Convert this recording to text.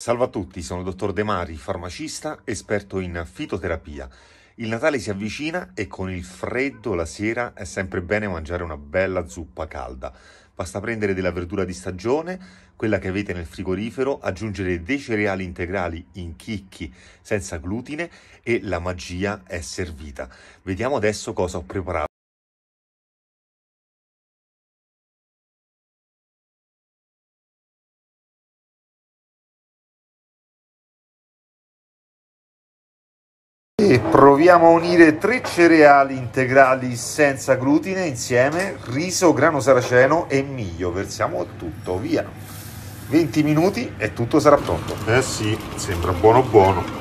Salve a tutti, sono il dottor De Mari, farmacista, esperto in fitoterapia. Il Natale si avvicina e con il freddo la sera è sempre bene mangiare una bella zuppa calda. Basta prendere della verdura di stagione, quella che avete nel frigorifero, aggiungere dei cereali integrali in chicchi senza glutine e la magia è servita. Vediamo adesso cosa ho preparato. proviamo a unire tre cereali integrali senza glutine insieme, riso, grano saraceno e miglio. Versiamo tutto, via. 20 minuti e tutto sarà pronto. Eh sì, sembra buono buono.